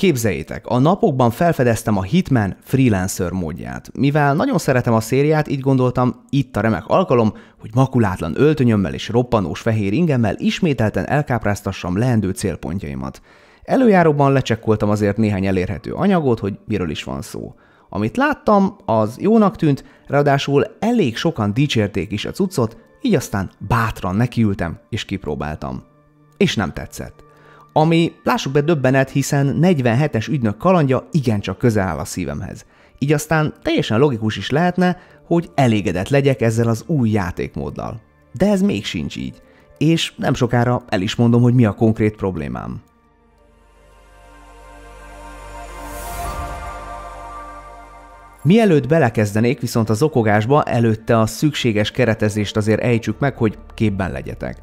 Képzeljétek, a napokban felfedeztem a Hitman freelancer módját. Mivel nagyon szeretem a szériát, így gondoltam, itt a remek alkalom, hogy makulátlan öltönyömmel és roppanós fehér ingemmel ismételten elkápráztassam leendő célpontjaimat. Előjáróban lecsekkoltam azért néhány elérhető anyagot, hogy miről is van szó. Amit láttam, az jónak tűnt, ráadásul elég sokan dicsérték is a cuccot, így aztán bátran nekiültem és kipróbáltam. És nem tetszett ami lássuk be döbbenet, hiszen 47-es ügynök kalandja igencsak közel áll a szívemhez. Így aztán teljesen logikus is lehetne, hogy elégedett legyek ezzel az új játékmóddal. De ez még sincs így, és nem sokára el is mondom, hogy mi a konkrét problémám. Mielőtt belekezdenék viszont az okogásba, előtte a szükséges keretezést azért ejtsük meg, hogy képben legyetek.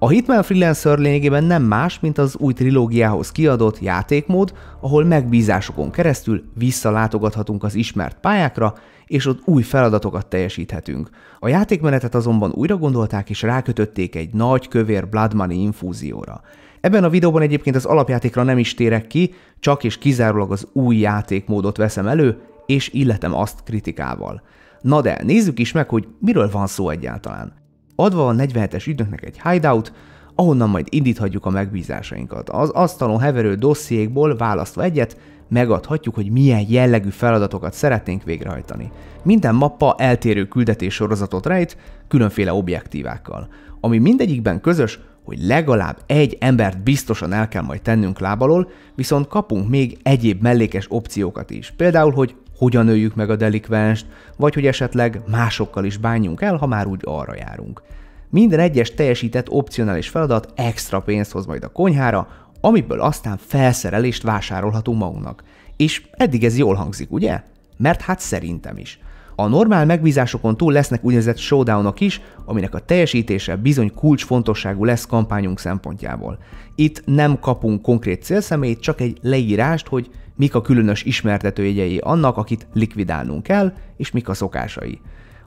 A Hitman Freelancer lényegében nem más, mint az új trilógiához kiadott játékmód, ahol megbízásokon keresztül visszalátogathatunk az ismert pályákra, és ott új feladatokat teljesíthetünk. A játékmenetet azonban újra gondolták és rákötötték egy nagy kövér Blood Money infúzióra. Ebben a videóban egyébként az alapjátékra nem is térek ki, csak és kizárólag az új játékmódot veszem elő, és illetem azt kritikával. Na de nézzük is meg, hogy miről van szó egyáltalán. Adva a 47-es ügynöknek egy hideout, ahonnan majd indíthatjuk a megbízásainkat. Az asztalon heverő dossziékból választva egyet, megadhatjuk, hogy milyen jellegű feladatokat szeretnénk végrehajtani. Minden mappa eltérő küldetés sorozatot rejt, különféle objektívákkal, ami mindegyikben közös, hogy legalább egy embert biztosan el kell majd tennünk lábalól, viszont kapunk még egyéb mellékes opciókat is. Például, hogy hogyan öljük meg a delikvenst, vagy hogy esetleg másokkal is bánjunk el, ha már úgy arra járunk. Minden egyes teljesített opcionális feladat extra pénzt hoz majd a konyhára, amiből aztán felszerelést vásárolhatunk magunknak. És eddig ez jól hangzik, ugye? Mert hát szerintem is. A normál megbízásokon túl lesznek úgynevezett showdownok is, aminek a teljesítése bizony kulcsfontosságú lesz kampányunk szempontjából. Itt nem kapunk konkrét célszemélyt, csak egy leírást, hogy mik a különös ismertetőjegyei annak, akit likvidálnunk kell, és mik a szokásai.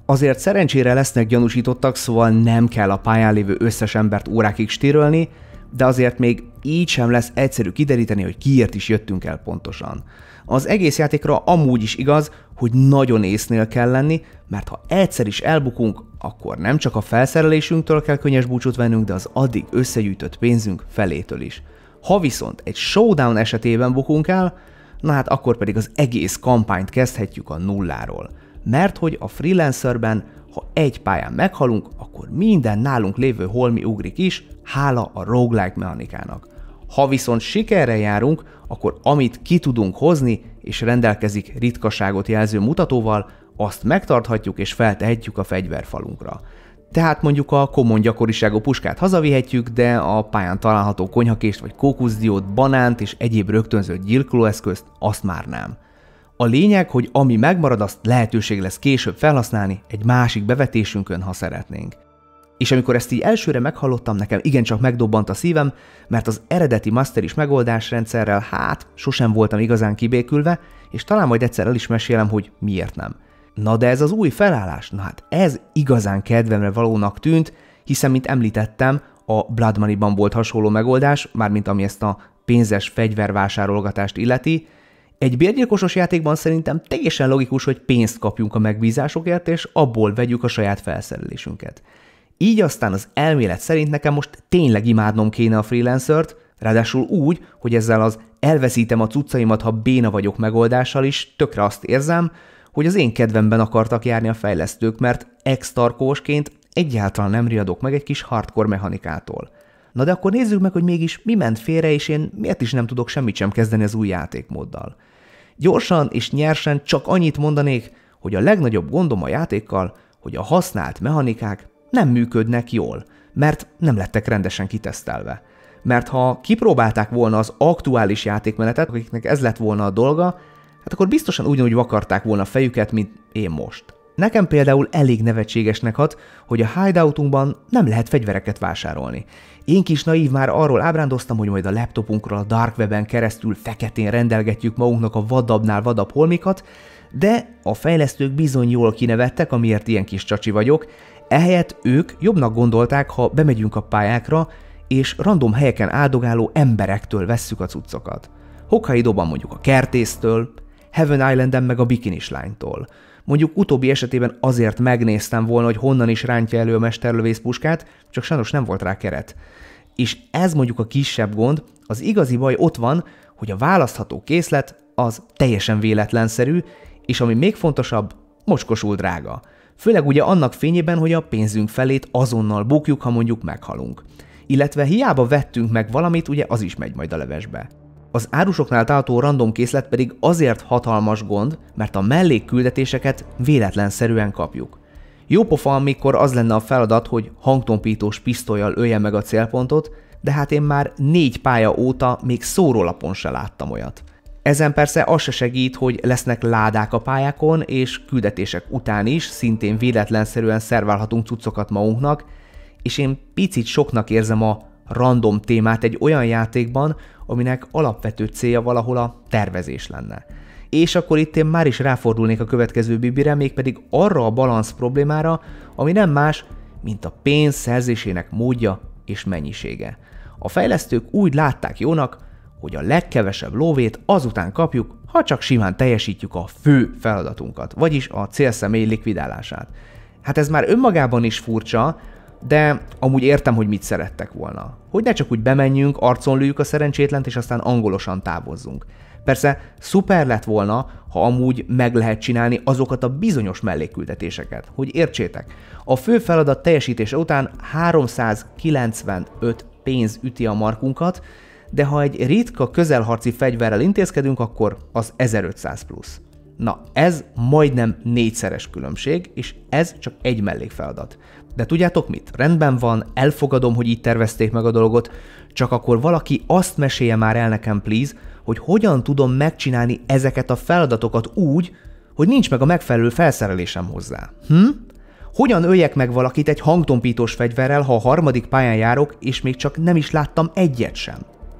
Azért szerencsére lesznek gyanúsítottak, szóval nem kell a pályán lévő összes embert órákig stírölni, de azért még így sem lesz egyszerű kideríteni, hogy kiért is jöttünk el pontosan. Az egész játékra amúgy is igaz, hogy nagyon észnél kell lenni, mert ha egyszer is elbukunk, akkor nem csak a felszerelésünktől kell könnyes búcsút vennünk, de az addig összegyűjtött pénzünk felétől is. Ha viszont egy showdown esetében bukunk el, na hát akkor pedig az egész kampányt kezdhetjük a nulláról. Mert hogy a freelancerben, ha egy pályán meghalunk, akkor minden nálunk lévő holmi ugrik is, hála a roguelike mechanikának. Ha viszont sikerre járunk, akkor amit ki tudunk hozni, és rendelkezik ritkaságot jelző mutatóval, azt megtarthatjuk és feltehetjük a fegyverfalunkra. Tehát mondjuk a komon gyakoriságú puskát hazavihetjük, de a pályán található konyhakést vagy kókuszdiót, banánt és egyéb rögtönzött gyilkolóeszközt azt már nem. A lényeg, hogy ami megmarad, azt lehetőség lesz később felhasználni egy másik bevetésünkön, ha szeretnénk. És amikor ezt így elsőre meghallottam, nekem igencsak megdobbant a szívem, mert az eredeti master is megoldásrendszerrel hát sosem voltam igazán kibékülve, és talán majd egyszer el is mesélem, hogy miért nem. Na de ez az új felállás, na hát ez igazán kedvemre valónak tűnt, hiszen, mint említettem, a Blood Money-ban volt hasonló megoldás, mármint ami ezt a pénzes fegyvervásárolgatást illeti. Egy bérgyilkosos játékban szerintem teljesen logikus, hogy pénzt kapjunk a megbízásokért, és abból vegyük a saját felszerelésünket. Így aztán az elmélet szerint nekem most tényleg imádnom kéne a freelancert, ráadásul úgy, hogy ezzel az elveszítem a cuccaimat, ha béna vagyok megoldással is, tökre azt érzem, hogy az én kedvemben akartak járni a fejlesztők, mert ex egyáltalán nem riadok meg egy kis hardcore mechanikától. Na de akkor nézzük meg, hogy mégis mi ment félre, és én miért is nem tudok semmit sem kezdeni az új játékmóddal. Gyorsan és nyersen csak annyit mondanék, hogy a legnagyobb gondom a játékkal, hogy a használt mechanikák nem működnek jól, mert nem lettek rendesen kitesztelve. Mert ha kipróbálták volna az aktuális játékmenetet, akiknek ez lett volna a dolga, hát akkor biztosan ugyanúgy vakarták volna a fejüket, mint én most. Nekem például elég nevetségesnek hat, hogy a hideoutunkban nem lehet fegyvereket vásárolni. Én kis naív már arról ábrándoztam, hogy majd a laptopunkról a dark webben keresztül feketén rendelgetjük magunknak a vadabbnál vadabb holmikat, de a fejlesztők bizony jól kinevettek, amiért ilyen kis csacsi vagyok, ehelyett ők jobbnak gondolták, ha bemegyünk a pályákra, és random helyeken áldogáló emberektől vesszük a cuccokat. Hokkaidóban mondjuk a kertésztől, Heaven Islanden meg a bikinis lánytól. Mondjuk utóbbi esetében azért megnéztem volna, hogy honnan is rántja elő a mesterlövész puskát, csak sajnos nem volt rá keret. És ez mondjuk a kisebb gond, az igazi baj ott van, hogy a választható készlet az teljesen véletlenszerű, és ami még fontosabb, mocskosul drága. Főleg ugye annak fényében, hogy a pénzünk felét azonnal bukjuk, ha mondjuk meghalunk. Illetve hiába vettünk meg valamit, ugye az is megy majd a levesbe. Az árusoknál található random készlet pedig azért hatalmas gond, mert a mellékküldetéseket véletlenszerűen kapjuk. pofa, amikor az lenne a feladat, hogy hangtompítós pisztolyjal ölje meg a célpontot, de hát én már négy pálya óta még szórólapon se láttam olyat. Ezen persze az se segít, hogy lesznek ládák a pályákon, és küldetések után is szintén véletlenszerűen szerválhatunk cuccokat magunknak, és én picit soknak érzem a random témát egy olyan játékban, aminek alapvető célja valahol a tervezés lenne. És akkor itt én már is ráfordulnék a következő bibire, mégpedig arra a balansz problémára, ami nem más, mint a pénz szerzésének módja és mennyisége. A fejlesztők úgy látták jónak, hogy a legkevesebb lóvét azután kapjuk, ha csak simán teljesítjük a fő feladatunkat, vagyis a célszemély likvidálását. Hát ez már önmagában is furcsa, de amúgy értem, hogy mit szerettek volna. Hogy ne csak úgy bemenjünk, arcon lőjük a szerencsétlent, és aztán angolosan távozzunk. Persze szuper lett volna, ha amúgy meg lehet csinálni azokat a bizonyos mellékküldetéseket, hogy értsétek. A fő feladat teljesítése után 395 pénz üti a markunkat, de ha egy ritka közelharci fegyverrel intézkedünk, akkor az 1500 plusz. Na, ez majdnem négyszeres különbség, és ez csak egy mellékfeladat. De tudjátok mit? Rendben van, elfogadom, hogy így tervezték meg a dolgot, csak akkor valaki azt mesélje már el nekem, please, hogy hogyan tudom megcsinálni ezeket a feladatokat úgy, hogy nincs meg a megfelelő felszerelésem hozzá. Hm? Hogyan öljek meg valakit egy hangtompítós fegyverrel, ha a harmadik pályán járok, és még csak nem is láttam egyet sem?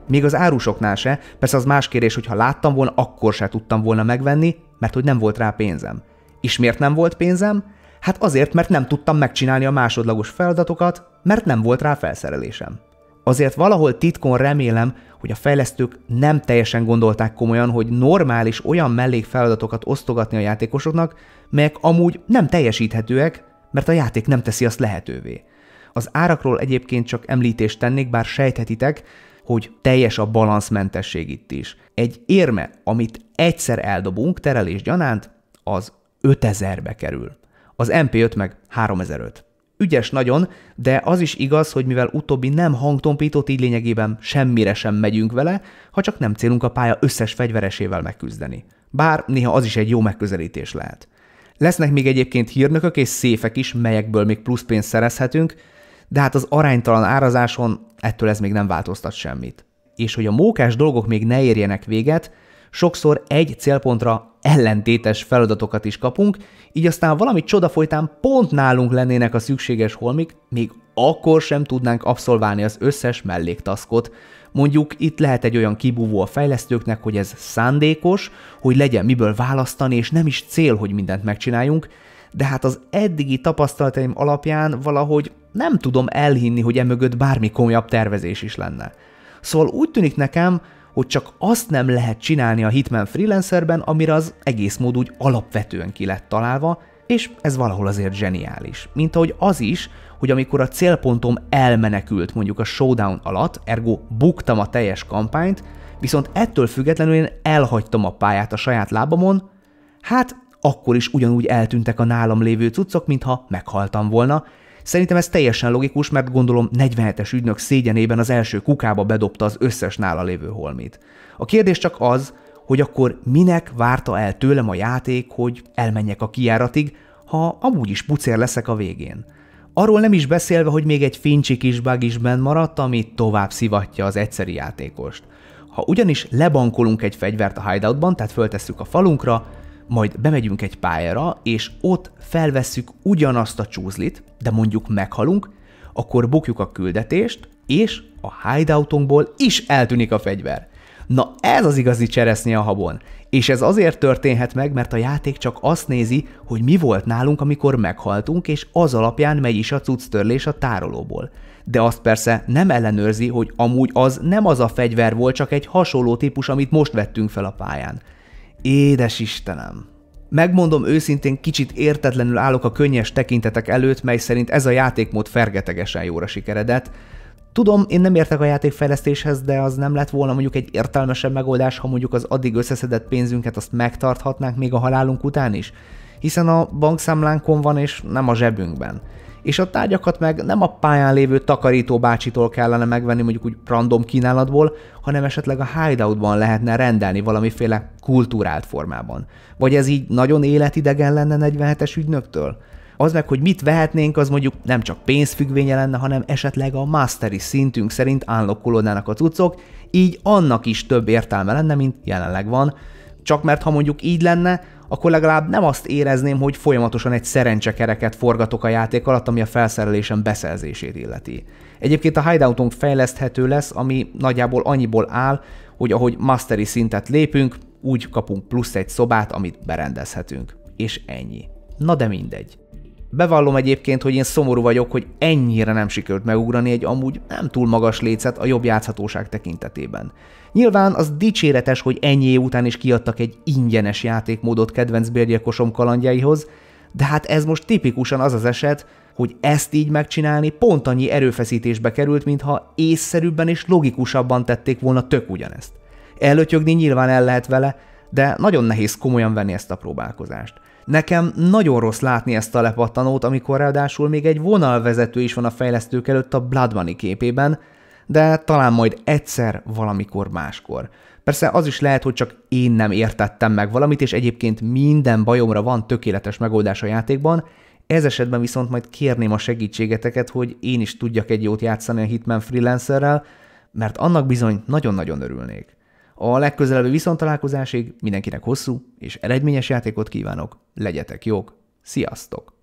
Még az árusoknál se, persze az más kérdés, hogy ha láttam volna, akkor se tudtam volna megvenni, mert hogy nem volt rá pénzem. És miért nem volt pénzem? Hát azért, mert nem tudtam megcsinálni a másodlagos feladatokat, mert nem volt rá felszerelésem. Azért valahol titkon remélem, hogy a fejlesztők nem teljesen gondolták komolyan, hogy normális olyan mellékfeladatokat osztogatni a játékosoknak, melyek amúgy nem teljesíthetőek, mert a játék nem teszi azt lehetővé. Az árakról egyébként csak említést tennék, bár sejthetitek, hogy teljes a balanszmentesség itt is. Egy érme, amit egyszer eldobunk terelés gyanánt, az 5000-be kerül az MP5 meg 3005. Ügyes nagyon, de az is igaz, hogy mivel utóbbi nem hangtompított, így lényegében semmire sem megyünk vele, ha csak nem célunk a pálya összes fegyveresével megküzdeni. Bár néha az is egy jó megközelítés lehet. Lesznek még egyébként hírnökök és széfek is, melyekből még plusz pénzt szerezhetünk, de hát az aránytalan árazáson ettől ez még nem változtat semmit. És hogy a mókás dolgok még ne érjenek véget, sokszor egy célpontra ellentétes feladatokat is kapunk, így aztán valami csoda folytán pont nálunk lennének a szükséges holmik, még akkor sem tudnánk abszolválni az összes melléktaszkot. Mondjuk itt lehet egy olyan kibúvó a fejlesztőknek, hogy ez szándékos, hogy legyen miből választani, és nem is cél, hogy mindent megcsináljunk, de hát az eddigi tapasztalataim alapján valahogy nem tudom elhinni, hogy emögött bármi komolyabb tervezés is lenne. Szóval úgy tűnik nekem, hogy csak azt nem lehet csinálni a Hitman freelancerben, amire az egész mód úgy alapvetően ki lett találva, és ez valahol azért zseniális. Mint ahogy az is, hogy amikor a célpontom elmenekült mondjuk a showdown alatt, ergo buktam a teljes kampányt, viszont ettől függetlenül én elhagytam a pályát a saját lábamon, hát akkor is ugyanúgy eltűntek a nálam lévő cuccok, mintha meghaltam volna, Szerintem ez teljesen logikus, mert gondolom 47-es ügynök szégyenében az első kukába bedobta az összes nála lévő holmit. A kérdés csak az, hogy akkor minek várta el tőlem a játék, hogy elmenjek a kiáratig, ha amúgy is pucér leszek a végén. Arról nem is beszélve, hogy még egy fincsi kis bug is benn maradt, ami tovább szivatja az egyszeri játékost. Ha ugyanis lebankolunk egy fegyvert a hideoutban, tehát föltesszük a falunkra, majd bemegyünk egy pályára, és ott felvesszük ugyanazt a csúzlit, de mondjuk meghalunk, akkor bukjuk a küldetést, és a hideoutunkból is eltűnik a fegyver. Na ez az igazi cseresznye a habon. És ez azért történhet meg, mert a játék csak azt nézi, hogy mi volt nálunk, amikor meghaltunk, és az alapján megy is a törlés a tárolóból. De azt persze nem ellenőrzi, hogy amúgy az nem az a fegyver volt, csak egy hasonló típus, amit most vettünk fel a pályán. Édes Istenem! Megmondom őszintén, kicsit értetlenül állok a könnyes tekintetek előtt, mely szerint ez a játékmód fergetegesen jóra sikeredett. Tudom, én nem értek a játékfejlesztéshez, de az nem lett volna mondjuk egy értelmesebb megoldás, ha mondjuk az addig összeszedett pénzünket azt megtarthatnánk még a halálunk után is? Hiszen a bankszámlánkon van és nem a zsebünkben és a tárgyakat meg nem a pályán lévő takarító bácsitól kellene megvenni mondjuk úgy random kínálatból, hanem esetleg a hideoutban lehetne rendelni valamiféle kultúrált formában. Vagy ez így nagyon életidegen lenne 47-es ügynöktől? Az meg, hogy mit vehetnénk, az mondjuk nem csak pénzfüggvénye lenne, hanem esetleg a masteri szintünk szerint állokkolódnának a cuccok, így annak is több értelme lenne, mint jelenleg van. Csak mert ha mondjuk így lenne, akkor legalább nem azt érezném, hogy folyamatosan egy szerencsekereket forgatok a játék alatt, ami a felszerelésem beszerzését illeti. Egyébként a hideoutunk fejleszthető lesz, ami nagyjából annyiból áll, hogy ahogy mastery szintet lépünk, úgy kapunk plusz egy szobát, amit berendezhetünk. És ennyi. Na de mindegy. Bevallom egyébként, hogy én szomorú vagyok, hogy ennyire nem sikerült megugrani egy amúgy nem túl magas lécet a jobb játszhatóság tekintetében. Nyilván az dicséretes, hogy ennyi év után is kiadtak egy ingyenes játékmódot kedvenc bérgyilkosom kalandjaihoz, de hát ez most tipikusan az az eset, hogy ezt így megcsinálni pont annyi erőfeszítésbe került, mintha észszerűbben és logikusabban tették volna tök ugyanezt. Előtyögni nyilván el lehet vele, de nagyon nehéz komolyan venni ezt a próbálkozást. Nekem nagyon rossz látni ezt a lepattanót, amikor ráadásul még egy vonalvezető is van a fejlesztők előtt a Blood Money képében, de talán majd egyszer, valamikor máskor. Persze az is lehet, hogy csak én nem értettem meg valamit, és egyébként minden bajomra van tökéletes megoldás a játékban, ez esetben viszont majd kérném a segítségeteket, hogy én is tudjak egy jót játszani a Hitman Freelancerrel, mert annak bizony nagyon-nagyon örülnék. A legközelebbi viszontalálkozásig mindenkinek hosszú és eredményes játékot kívánok, legyetek jók, sziasztok!